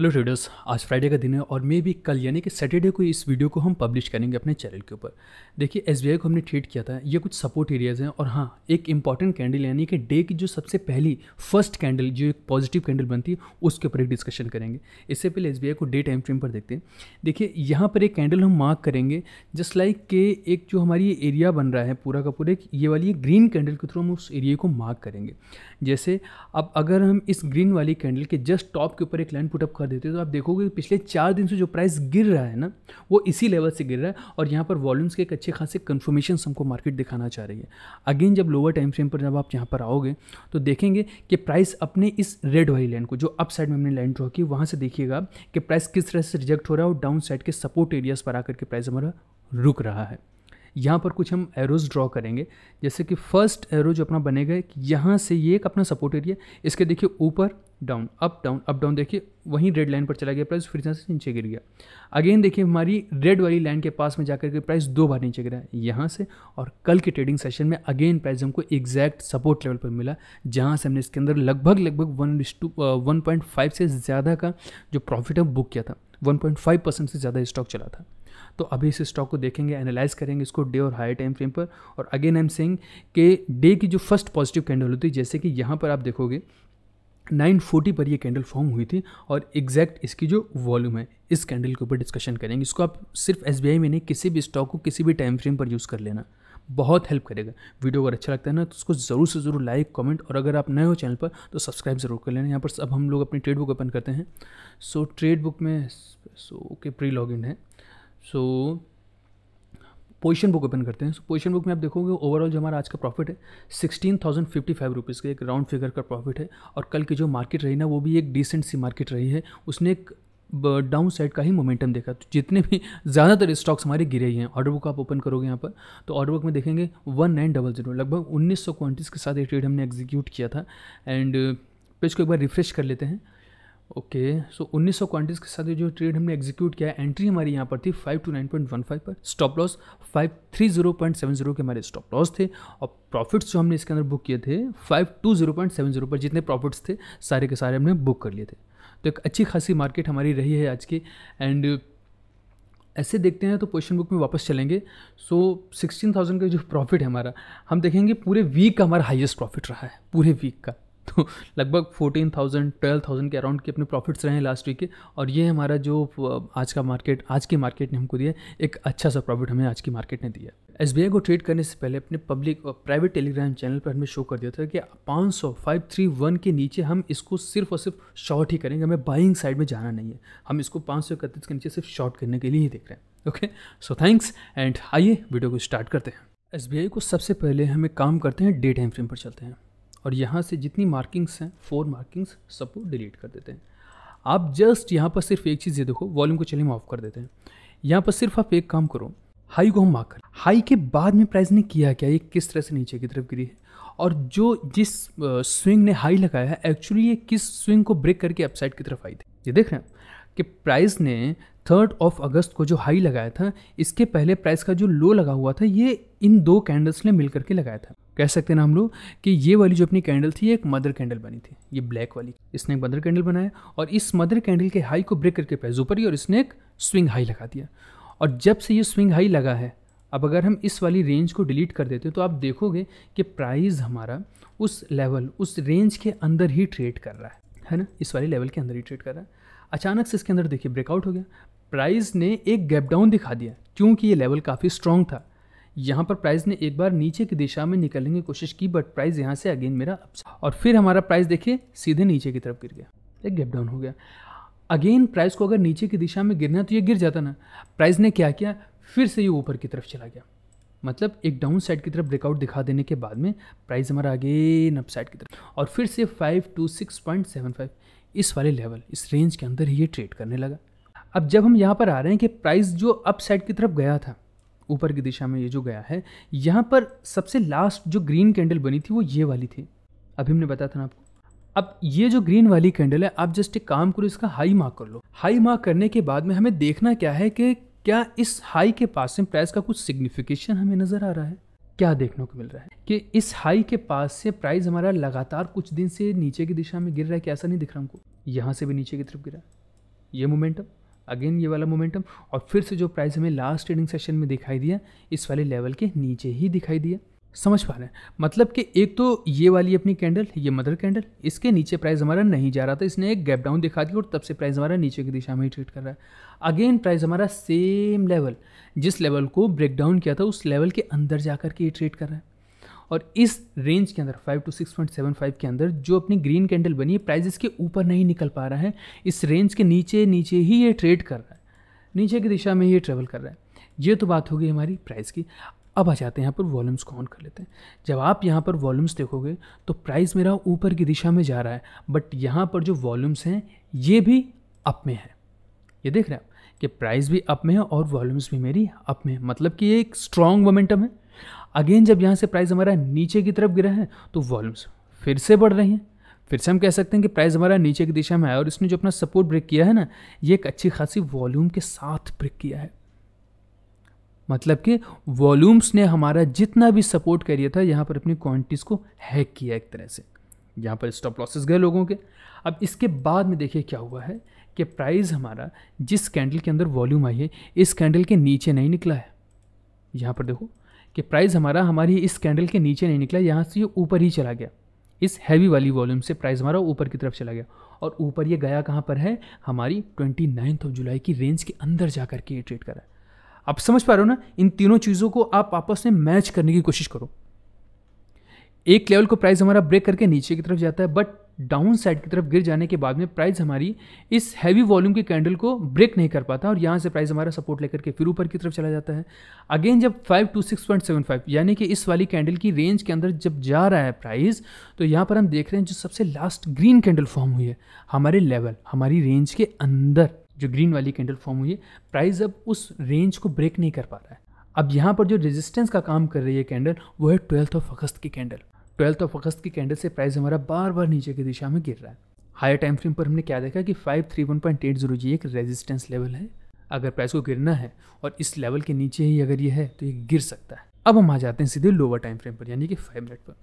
hello traders आज Friday का दिन है और मे भी कल यानी कि सैटरडे को इस वीडियो को हम पब्लिश करेंगे अपने चैनल के ऊपर देखिए एस को हमने ट्रेड किया था ये कुछ सपोर्ट एरियाज़ हैं और हाँ एक इंपॉर्टेंट कैंडल यानी कि डे की जो सबसे पहली फर्स्ट कैंडल जो एक पॉजिटिव कैंडल बनती है उसके ऊपर एक डिस्कशन करेंगे इससे पहले एस को डे टाइम फ्रेम पर देखते हैं देखिए यहाँ पर एक कैंडल हम मार्क करेंगे जस्ट लाइक के एक जो हमारी एरिया बन रहा है पूरा का पूरा ये वाली ग्रीन कैंडल के थ्रू हम उस एरिए को मार्क करेंगे जैसे अब अगर हम इस ग्रीन वाली कैंडल के जस्ट टॉप के ऊपर एक लाइन पुटअप कर देते हो तो आप देखोगे पिछले चार दिन से जो प्राइस गिर रहा है ना वो इसी लेवल से गिर रहा है और यहाँ पर वॉल्यूम्स के एक अच्छे खासे कन्फर्मेशन हमको मार्केट दिखाना चाह रही है अगेन जब लोअर टाइम फ्रेम पर जब आप यहाँ पर आओगे तो देखेंगे कि प्राइस अपने इस रेड वाली लाइन को जो अप साइड में हमने लाइन ड्रॉ की वहाँ से देखिएगा कि प्राइस किस तरह से रिजेक्ट हो रहा है और डाउन साइड के सपोर्ट एरियाज़ पर आकर के प्राइस हमारा रुक रहा है यहाँ पर कुछ हम एरोज ड्रॉ करेंगे जैसे कि फर्स्ट एरो जो अपना बनेगा यहाँ से ये एक अपना सपोर्ट एरिया इसके देखिए ऊपर down up down up down देखिए वहीं रेड लाइन पर चला गया प्राइस फिर से नीचे गिर गया अगेन देखिए हमारी रेड वाली लाइन के पास में जाकर के प्राइस दो बार नीचे गिरा यहाँ से और कल के ट्रेडिंग सेशन में अगेन प्राइस हमको एग्जैक्ट सपोर्ट लेवल पर मिला जहाँ से हमने इसके अंदर लगभग लगभग one two one point five से ज़्यादा का जो प्रॉफिट है बुक किया था वन पॉइंट फाइव परसेंट से ज़्यादा स्टॉक चला था तो अभी इस स्टॉक को देखेंगे एनालाइज करेंगे इसको डे और हाई टाइम फ्रेम पर और अगेन आई एम सेइंग कि डे की जो फर्स्ट पॉजिटिव कैंडल होती है जैसे कि यहाँ पर आप देखोगे 940 पर ये कैंडल फॉर्म हुई थी और एग्जैक्ट इसकी जो वॉल्यूम है इस कैंडल के ऊपर डिस्कशन करेंगे इसको आप सिर्फ एस में नहीं किसी भी स्टॉक को किसी भी टाइम फ्रेम पर यूज़ कर लेना बहुत हेल्प करेगा वीडियो अगर अच्छा लगता है ना तो उसको ज़रूर से ज़रूर लाइक कमेंट और अगर आप नए हो चैनल पर तो सब्सक्राइब ज़रूर कर लेना यहाँ पर अब हम लोग अपनी ट्रेड बुक ओपन करते हैं सो so, ट्रेड बुक में so so, okay pre log in है so so, position book open करते हैं सो पोजिशन बुक में आप देखोगे ओवरऑल जो हमारा आज का प्रॉफिट है sixteen thousand fifty five rupees का एक राउंड फिगर का प्रॉफिट है और कल की जो मार्केट रही ना वो भी एक डिसेंट सी मार्केट रही है उसने एक डाउन साइड का ही मोमेंटम देखा तो जितने भी ज़्यादातर स्टॉक्स हमारे गिरे ही हैं ऑर्डर बुक आप ओपन करोगे यहाँ पर तो ऑर्डर बुक में देखेंगे वन नाइन डबल जीरो लगभग उन्नीस सौ क्वान्टीज़ के साथ ये ट्रेड हमने एग्जीक्यूट किया था एंड पेज को एक बार रिफ्रेश कर लेते हैं ओके सो उन्नीस सौ क्वांटिटीज के साथ जो ट्रेड हमने एग्जीक्यूट किया एंट्री हमारी यहाँ पर थी five two nine point one five पर stop loss five three zero point seven zero के हमारे स्टॉप लॉस थे और प्रॉफिट्स जो हमने इसके अंदर बुक किए थे five two zero point seven zero पर जितने प्रॉफिट्स थे सारे के सारे हमने बुक कर लिए थे तो एक अच्छी खासी मार्केट हमारी रही है आज की एंड ऐसे देखते हैं तो पोजिशन बुक में वापस चलेंगे सो सिक्सटीन थाउजेंड का जो प्रॉफिट है हमारा हम देखेंगे पूरे वीक का हमारा हाइएस्ट प्रॉफिट रहा है पूरे वीक का तो लगभग फोर्टीन थाउजेंड ट्वेल्व थाउजेंड के अराउंड के अपने प्रॉफिट्स रहे हैं लास्ट वीक के और ये हमारा जो आज का मार्केट आज की मार्केट ने हमको दिया एक अच्छा सा प्रॉफिट हमें आज की मार्केट ने दिया एस को ट्रेड करने से पहले अपने पब्लिक और प्राइवेट टेलीग्राम चैनल पर हमें शो कर दिया था कि पाँच सौ फाइव थ्री वन के नीचे हम इसको सिर्फ और सिर्फ शॉर्ट ही करेंगे हमें बाइंग साइड में जाना नहीं है हम इसको पाँच सौ इकतीस के नीचे सिर्फ शॉर्ट करने के लिए ही देख रहे हैं ओके सो थैंक्स एंड आइए वीडियो को स्टार्ट करते हैं एस को सबसे पहले हमें काम करते हैं डे टाइम फ्रेम पर चलते हैं और यहाँ से जितनी मार्किंग्स हैं फोर मार्किंग्स सबको डिलीट कर देते हैं आप जस्ट यहाँ पर सिर्फ एक चीज़ ये देखो वॉल्यूम को चलिए माफ ऑफ कर देते हैं यहाँ पर सिर्फ आप एक काम करो हाई को हम मार्क करें हाई के बाद में प्राइस ने किया क्या ये किस तरह से नीचे की तरफ गिरी है और जो जिस स्विंग ने हाई लगाया है एक्चुअली ये किस स्विंग को ब्रेक करके अपसाइड की तरफ आई थी ये देख रहे हैं कि प्राइस ने थर्ड ऑफ अगस्त को जो हाई लगाया था इसके पहले प्राइस का जो लो लगा हुआ था ये इन दो कैंडल्स ने मिल करके लगाया था कह सकते हैं ना हम लोग कि ये वाली जो अपनी कैंडल थी एक मदर कैंडल बनी थी ये ब्लैक वाली इसने एक मदर कैंडल बनाया और इस मदर कैंडल के हाई को ब्रेक करके पैजू पर ही और इसने एक स्विंग हाई लगा दिया और जब से ये स्विंग हाई लगा है अब अगर हम इस वाली रेंज को डिलीट कर देते हैं तो आप देखोगे कि प्राइस हमारा उस लेवल उस रेंज के अंदर ही ट्रेड कर रहा है है ना इस वाले लेवल के अंदर ही ट्रेड कर रहा है अचानक से इसके अंदर देखिए ब्रेकआउट हो गया प्राइस ने एक गैप डाउन दिखा दिया क्योंकि ये लेवल काफ़ी स्ट्रॉन्ग था यहाँ पर प्राइस ने एक बार नीचे की दिशा में निकलने की कोशिश की बट प्राइस यहाँ से अगेन मेरा अपस और फिर हमारा प्राइस देखिए सीधे नीचे की तरफ गिर गया एक गैप डाउन हो गया अगेन प्राइस को अगर नीचे की दिशा में गिरना तो ये गिर जाता ना प्राइस ने क्या किया फिर से ये ऊपर की तरफ चला गया मतलब एक डाउन साइड की तरफ ब्रेकआउट दिखा देने के बाद में प्राइस हमारा अगेन अप साइड की तरफ और फिर से five two six point seven five इस वाले लेवल इस रेंज के अंदर ही ये ट्रेड करने लगा अब जब हम यहाँ पर आ रहे हैं कि प्राइस जो अप साइड की तरफ गया था ऊपर की दिशा में ये जो गया है यहाँ पर सबसे लास्ट जो ग्रीन कैंडल बनी थी वो ये वाली थी अभी हमने बताया था ना आपको अब ये जो ग्रीन वाली कैंडल है आप जस्ट एक काम करो इसका हाई मार्क कर लो हाई मार्क करने के बाद में हमें देखना क्या है कि क्या इस हाई के पास से प्राइस का कुछ सिग्निफिकेशन हमें नज़र आ रहा है क्या देखने को मिल रहा है कि इस हाई के पास से प्राइस हमारा लगातार कुछ दिन से नीचे की दिशा में गिर रहा है कि ऐसा नहीं दिख रहा हमको यहाँ से भी नीचे की तरफ गिरा ये मोमेंटम अगेन ये वाला मोमेंटम और फिर से जो प्राइस हमें लास्ट ट्रेडिंग सेशन में दिखाई दिया इस वाले लेवल के नीचे ही दिखाई दिया समझ पा रहे हैं मतलब कि एक तो ये वाली अपनी कैंडल ये मदर कैंडल इसके नीचे प्राइस हमारा नहीं जा रहा था इसने एक गैप डाउन दिखा दिया और तब से प्राइस हमारा नीचे की दिशा में ही ट्रेड कर रहा है अगेन प्राइस हमारा सेम लेवल जिस लेवल को ब्रेक डाउन किया था उस लेवल के अंदर जा कर के ये ट्रेड कर रहा है और इस रेंज के अंदर 5 टू 6.75 के अंदर जो अपनी ग्रीन कैंडल बनी है प्राइस इसके ऊपर नहीं निकल पा रहा है इस रेंज के नीचे नीचे ही ये ट्रेड कर रहा है नीचे की दिशा में ये ट्रेवल कर रहा है ये तो बात हो गई हमारी प्राइस की अब आ जाते हैं यहाँ पर वॉल्यूम्स को ऑन कर लेते हैं जब आप यहाँ पर वॉल्यूम्स देखोगे तो प्राइस मेरा ऊपर की दिशा में जा रहा है बट यहाँ पर जो वॉल्यूम्स हैं ये भी अप में है ये देख रहे हैं आप कि प्राइस भी अप में है और वॉल्यूम्स भी मेरी अप में है मतलब कि ये एक स्ट्रॉन्ग मोमेंटम है अगेन जब यहाँ से प्राइस हमारा नीचे की तरफ गिरा है तो वॉल्यूम्स फिर से बढ़ रही हैं फिर से हम कह सकते हैं कि प्राइस हमारा नीचे की दिशा में आया और इसने जो अपना सपोर्ट ब्रेक किया है ना ये एक अच्छी खासी वॉल्यूम के साथ ब्रेक किया है मतलब कि वॉल्यूम्स ने हमारा जितना भी सपोर्ट करिया था यहाँ पर अपनी क्वांटिटीज़ को हैक किया एक तरह से यहाँ पर स्टॉप लॉसेस गए लोगों के अब इसके बाद में देखिए क्या हुआ है कि प्राइस हमारा जिस कैंडल के अंदर वॉल्यूम आई है इस कैंडल के नीचे नहीं निकला है यहाँ पर देखो कि प्राइस हमारा हमारी इस कैंडल के नीचे नहीं निकला यहाँ से ये ऊपर ही चला गया इस हैवी वाली वॉल्यूम से प्राइस हमारा ऊपर की तरफ चला गया और ऊपर ये गया कहाँ पर है हमारी ट्वेंटी नाइन्थ ऑफ जुलाई की रेंज के अंदर जा कर के ये ट्रेड करा है आप समझ पा रहे हो ना इन तीनों चीज़ों को आप आपस में मैच करने की कोशिश करो एक लेवल को प्राइस हमारा ब्रेक करके नीचे की तरफ जाता है बट डाउन साइड की तरफ गिर जाने के बाद में प्राइस हमारी इस हैवी वॉल्यूम के कैंडल को ब्रेक नहीं कर पाता और यहाँ से प्राइस हमारा सपोर्ट लेकर के फिर ऊपर की तरफ चला जाता है अगेन जब five two six point seven five यानी कि इस वाली कैंडल की रेंज के अंदर जब जा रहा है प्राइस तो यहाँ पर हम देख रहे हैं जो सबसे लास्ट ग्रीन कैंडल फॉर्म हुई है हमारे लेवल हमारी रेंज के अंदर जो ग्रीन वाली कैंडल फॉर्म हुई है प्राइस अब उस रेंज को ब्रेक नहीं कर पा रहा है अब यहाँ पर जो रेजिस्टेंस का काम कर रही है कैंडल वो है ट्वेल्थ ऑफ अगस्त की कैंडल ट्वेल्थ ऑफ अगस्त की कैंडल से प्राइस हमारा बार बार नीचे की दिशा में गिर रहा है हायर टाइम फ्रेम पर हमने क्या देखा कि five three one point eight zero जी एक रेजिस्टेंस लेवल है अगर प्राइस को गिरना है और इस लेवल के नीचे ही अगर ये है तो ये गिर सकता है अब हम आ जाते हैं सीधे लोअर टाइम फ्रेम पर यानी कि फाइव मिनट पर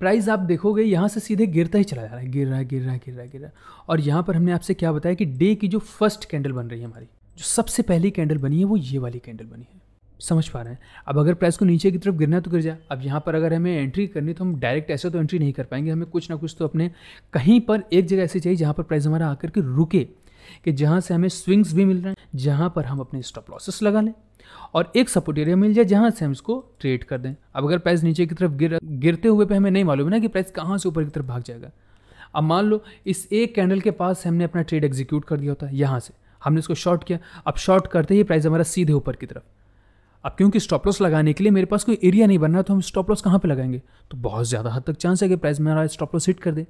प्राइस आप देखोगे यहाँ से सीधे गिरता ही चला जा रहा है गिर रहा है गिर रहा है गिर रहा है गिर रहा है और यहाँ पर हमने आपसे क्या बताया कि डे की जो फर्स्ट कैंडल बन रही है हमारी जो सबसे पहली कैंडल बनी है वो ये वाली कैंडल बनी है समझ पा रहे हैं अब अगर प्राइस को नीचे की तरफ गिरना तो गिर जाए अब यहाँ पर अगर हमें एंट्री करनी तो हम डायरेक्ट ऐसे तो एंट्री नहीं कर पाएंगे हमें कुछ ना कुछ तो अपने कहीं पर एक जगह ऐसी चाहिए जहाँ पर प्राइस हमारा आकर के रुके कि जहाँ से हमें स्विंग्स भी मिल रहे हैं जहाँ पर हम अपने स्टॉप लॉसेस लगा लें और एक सपोर्ट एरिया मिल जाए जहाँ से हम इसको ट्रेड कर दें अब अगर प्राइस नीचे की तरफ गिर गिरते हुए पर हमें नहीं मालूम है ना कि प्राइस कहाँ से ऊपर की तरफ भाग जाएगा अब मान लो इस एक कैंडल के पास हमने अपना ट्रेड एग्जीक्यूट कर दिया होता है यहाँ से हमने इसको शॉर्ट किया अब शॉर्ट करते ही प्राइस हमारा सीधे ऊपर की तरफ अब क्योंकि स्टॉप लॉस लगाने के लिए मेरे पास कोई एरिया नहीं बन रहा तो हम स्टॉप लॉस कहाँ पे लगाएंगे तो बहुत ज़्यादा हद तक चांस है कि प्राइस मेरा स्टॉप लॉस हिट कर दे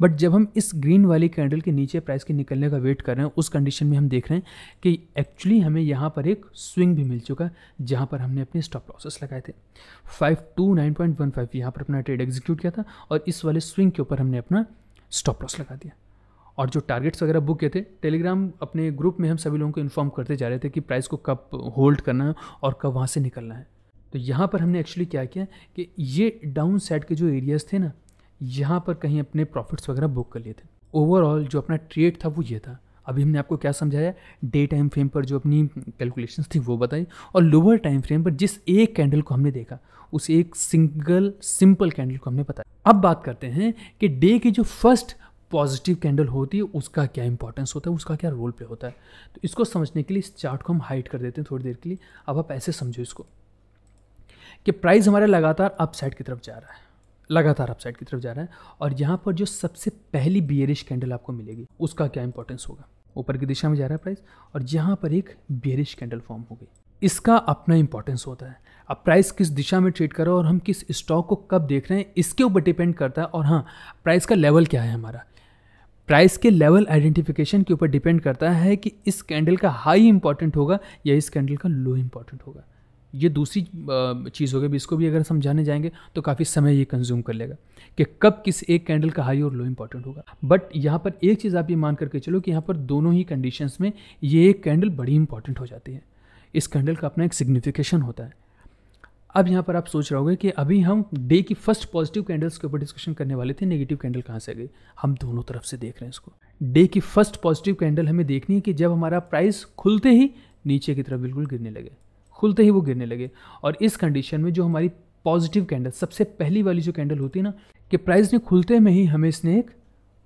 बट जब हम इस ग्रीन वाली कैंडल के नीचे प्राइस के निकलने का वेट कर रहे हैं उस कंडीशन में हम देख रहे हैं कि एक्चुअली हमें यहाँ पर एक स्विंग भी मिल चुका है जहाँ पर हमने अपने स्टॉप लॉसेस लगाए थे five two nine point one five यहाँ पर अपना ट्रेड एग्जीक्यूट किया था और इस वाले स्विंग के ऊपर हमने अपना स्टॉप लॉस लगा दिया और जो टारगेट्स वगैरह बुक किए थे टेलीग्राम अपने ग्रुप में हम सभी लोगों को इन्फॉर्म करते जा रहे थे कि प्राइस को कब होल्ड करना है और कब वहाँ से निकलना है तो यहाँ पर हमने एक्चुअली क्या किया कि ये डाउन साइड के जो एरियाज़ थे ना यहाँ पर कहीं अपने प्रॉफिट्स वगैरह बुक कर लिए थे ओवरऑल जो अपना ट्रेड था वो ये था अभी हमने आपको क्या समझाया डे टाइम फ्रेम पर जो अपनी कैलकुलेशन थी वो बताई और लोअर टाइम फ्रेम पर जिस एक कैंडल को हमने देखा उस एक सिंगल सिंपल कैंडल को हमने बताया अब बात करते हैं कि डे के जो फर्स्ट पॉजिटिव कैंडल होती है उसका क्या इंपॉर्टेंस होता है उसका क्या रोल प्ले होता है तो इसको समझने के लिए इस चार्ट को हम हाइड कर देते हैं थोड़ी देर के लिए अब आप ऐसे समझो इसको कि प्राइस हमारा लगातार अपसाइड की तरफ जा रहा है लगातार अपसाइड की तरफ जा रहा है और यहाँ पर जो सबसे पहली बियरिश कैंडल आपको मिलेगी उसका क्या इंपॉर्टेंस होगा ऊपर की दिशा में जा रहा है प्राइस और यहाँ पर एक बियरिश कैंडल फॉर्म हो गई इसका अपना इंपॉर्टेंस होता है अब प्राइस किस दिशा में ट्रेड कर रहा है और हम किस स्टॉक को कब देख रहे हैं इसके ऊपर डिपेंड करता है और हाँ प्राइस का लेवल क्या है हमारा प्राइस के लेवल आइडेंटिफिकेशन के ऊपर डिपेंड करता है कि इस कैंडल का हाई इंपॉर्टेंट होगा या इस कैंडल का लो इंपॉर्टेंट होगा ये दूसरी चीज़ होगी भी इसको भी अगर समझाने जाएंगे तो काफ़ी समय ये कंज्यूम कर लेगा कि कब किस एक कैंडल का हाई और लो इंपॉर्टेंट होगा बट यहाँ पर एक चीज़ आप ये मान करके चलो कि यहाँ पर दोनों ही कंडीशंस में ये एक कैंडल बड़ी इंपॉर्टेंट हो जाती है इस कैंडल का अपना एक सिग्निफिकेशन होता है अब यहाँ पर आप सोच रहे रहोगे कि अभी हम डे की फर्स्ट पॉजिटिव कैंडल्स के ऊपर डिस्कशन करने वाले थे नेगेटिव कैंडल कहाँ से गई हम दोनों तरफ से देख रहे हैं इसको डे की फर्स्ट पॉजिटिव कैंडल हमें देखनी है कि जब हमारा प्राइस खुलते ही नीचे की तरफ बिल्कुल गिरने लगे खुलते ही वो गिरने लगे और इस कंडीशन में जो हमारी पॉजिटिव कैंडल सबसे पहली वाली जो कैंडल होती है ना कि प्राइस ने खुलते में ही हमें इसने एक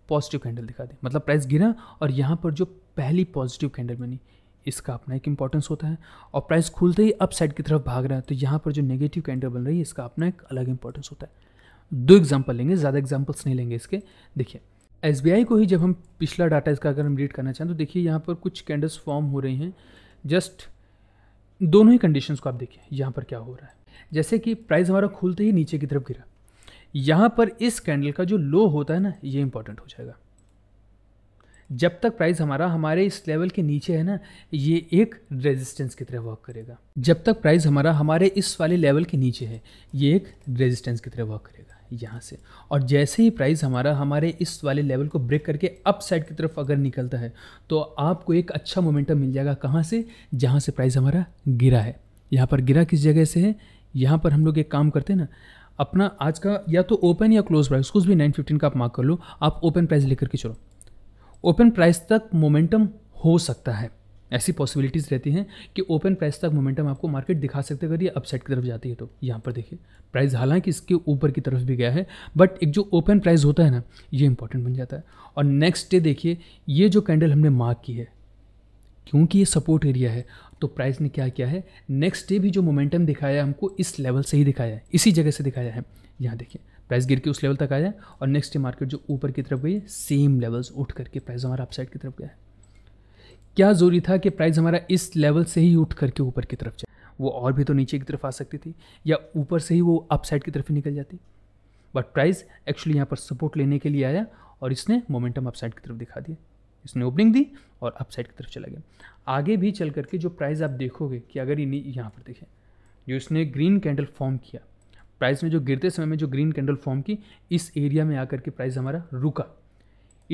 पॉजिटिव कैंडल दिखा दी मतलब प्राइस गिरा और यहाँ पर जो पहली पॉजिटिव कैंडल बनी इसका अपना एक इंपॉर्टेंस होता है और प्राइस खुलते ही अप साइड की तरफ भाग रहा है तो यहाँ पर जो नेगेटिव कैंडल बन रही है इसका अपना एक अलग इंपॉर्टेंस होता है दो एग्जाम्पल लेंगे ज़्यादा एग्जाम्पल्स नहीं लेंगे इसके देखिए एस को ही जब हम पिछला डाटा इसका अगर हम रीड करना चाहें तो देखिए यहाँ पर कुछ कैंडल्स फॉर्म हो रही हैं जस्ट दोनों ही कंडीशंस को आप देखिए यहाँ पर क्या हो रहा है जैसे कि प्राइस हमारा खुलते ही नीचे की तरफ गिरा यहाँ पर इस कैंडल का जो लो होता है ना ये इंपॉर्टेंट हो जाएगा जब तक प्राइस हमारा हमारे इस लेवल के नीचे है ना ये एक रेजिस्टेंस की तरह वर्क करेगा जब तक प्राइस हमारा हमारे इस वाले लेवल के नीचे है ये एक रेजिस्टेंस की तरह वर्क करेगा यहाँ से और जैसे ही प्राइस हमारा हमारे इस वाले लेवल को ब्रेक करके अप साइड की तरफ अगर निकलता है तो आपको एक अच्छा मोमेंटम मिल जाएगा कहाँ से जहाँ से प्राइस हमारा गिरा है यहाँ पर गिरा किस जगह से है यहाँ पर हम लोग एक काम करते हैं ना अपना आज का या तो ओपन या क्लोज प्राइस कुछ भी 915 का आप मार्क कर लो आप ओपन प्राइस लेकर के चलो ओपन प्राइस तक मोमेंटम हो सकता है ऐसी पॉसिबिलिटीज़ रहती हैं कि ओपन प्राइस तक मोमेंटम आपको मार्केट दिखा सकते अगर ये अपसाइड की तरफ जाती है तो यहाँ पर देखिए प्राइस हालांकि इसके ऊपर की तरफ भी गया है बट एक जो ओपन प्राइस होता है ना ये इंपॉर्टेंट बन जाता है और नेक्स्ट डे देखिए ये जो कैंडल हमने मार्क की है क्योंकि ये सपोर्ट एरिया है तो प्राइस ने क्या किया है नेक्स्ट डे भी जो मोमेंटम दिखाया है हमको इस लेवल से ही दिखाया है इसी जगह से दिखाया है यहाँ देखिए प्राइस गिर के उस लेवल तक आ जाए और नेक्स्ट मार्केट जो ऊपर की तरफ गई सेम लेवल्स उठ करके प्राइस हमारा अपसाइड की तरफ गया क्या जरूरी था कि प्राइस हमारा इस लेवल से ही उठ करके ऊपर की तरफ जाए वो और भी तो नीचे की तरफ आ सकती थी या ऊपर से ही वो अपसाइड की तरफ ही निकल जाती बट प्राइस एक्चुअली यहाँ पर सपोर्ट लेने के लिए आया और इसने मोमेंटम अपसाइड की तरफ दिखा दिया इसने ओपनिंग दी और अपसाइड की तरफ चला गया आगे भी चल करके जो प्राइस आप देखोगे कि अगर ये यहाँ पर देखें जो इसने ग्रीन कैंडल फॉर्म किया प्राइस ने जो गिरते समय में जो ग्रीन कैंडल फॉर्म की इस एरिया में आकर के प्राइस हमारा रुका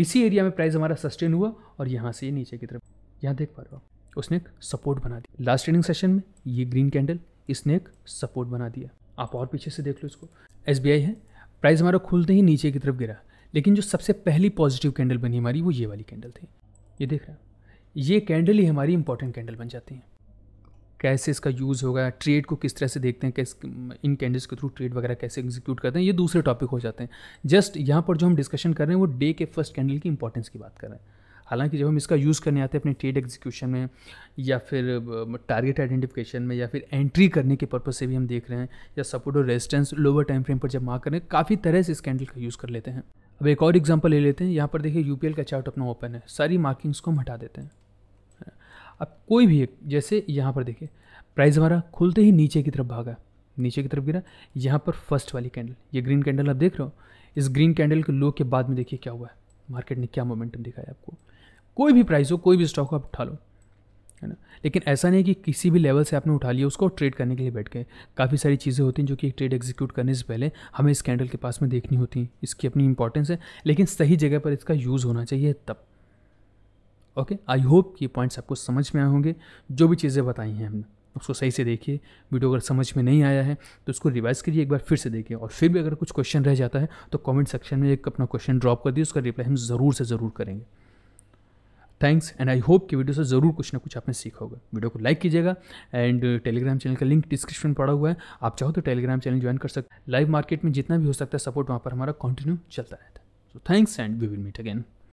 इसी एरिया में प्राइस हमारा सस्टेन हुआ और यहाँ से नीचे की तरफ यहाँ देख पा रहे हो उसने एक सपोर्ट बना दिया लास्ट ट्रेडिंग सेशन में ये ग्रीन कैंडल इसने एक सपोर्ट बना दिया आप और पीछे से देख लो इसको एस है प्राइस हमारा खुलते ही नीचे की तरफ गिरा लेकिन जो सबसे पहली पॉजिटिव कैंडल बनी हमारी वो ये वाली कैंडल थी ये देख रहे हैं ये कैंडल ही हमारी इंपॉर्टेंट कैंडल बन जाती हैं कैसे इसका यूज़ होगा ट्रेड को किस तरह से देखते हैं कैसे इन कैंडल्स के थ्रू ट्रेड वगैरह कैसे एग्जीक्यूट करते हैं ये दूसरे टॉपिक हो जाते हैं जस्ट यहाँ पर जो हम डिस्कशन कर रहे हैं वो डे के फर्स्ट कैंडल की इंपॉर्टेंस की बात कर रहे हैं हालांकि जब हम इसका यूज़ करने आते हैं अपने ट्रेड एग्जीक्यूशन में या फिर टारगेट आइडेंटिफिकेशन में या फिर एंट्री करने के पर्पज़ से भी हम देख रहे हैं या सपोर्ट और रेजिस्टेंस लोअर टाइम फ्रेम पर जब मार्क करें काफ़ी तरह से इस कैंडल का यूज़ कर लेते हैं अब एक और एग्जाम्पल ले लेते हैं यहाँ पर देखिए यू का चार्ट अपना ओपन है सारी मार्किंग्स को हम हटा देते हैं अब कोई भी एक जैसे यहाँ पर देखिए प्राइस हमारा खुलते ही नीचे की तरफ भागा नीचे की तरफ गिरा यहाँ पर फर्स्ट वाली कैंडल ये ग्रीन कैंडल आप देख रहे हो इस ग्रीन कैंडल के लो के बाद में देखिए क्या हुआ है मार्केट ने क्या मोमेंटम दिखाया आपको कोई भी प्राइस हो कोई भी स्टॉक हो आप उठा लो है ना लेकिन ऐसा नहीं कि किसी भी लेवल से आपने उठा लिया उसको ट्रेड करने के लिए बैठ गए काफ़ी सारी चीज़ें होती हैं जो कि ट्रेड एग्जीक्यूट करने से पहले हमें इस कैंडल के पास में देखनी होती हैं इसकी अपनी इंपॉर्टेंस है लेकिन सही जगह पर इसका यूज़ होना चाहिए तब ओके आई होप ये पॉइंट्स आपको समझ में आए होंगे जो भी चीज़ें बताई हैं हमने उसको सही से देखिए वीडियो अगर समझ में नहीं आया है तो उसको रिवाइज़ करिए एक बार फिर से देखिए और फिर भी अगर कुछ क्वेश्चन रह जाता है तो कमेंट सेक्शन में एक अपना क्वेश्चन ड्रॉप कर दिए उसका रिप्लाई हम ज़रूर से ज़रूर करेंगे थैंक्स एंड आई होप कि वीडियो से ज़रूर कुछ ना कुछ आपने सीखा होगा वीडियो को लाइक कीजिएगा एंड टेलीग्राम चैनल का लिंक डिस्क्रिप्शन में पड़ा हुआ है आप चाहो तो टेलीग्राम चैनल ज्वाइन कर सकते लाइव मार्केट में जितना भी हो सकता है सपोर्ट वहाँ पर हमारा कंटिन्यू चलता रहता है so thanks and we will meet again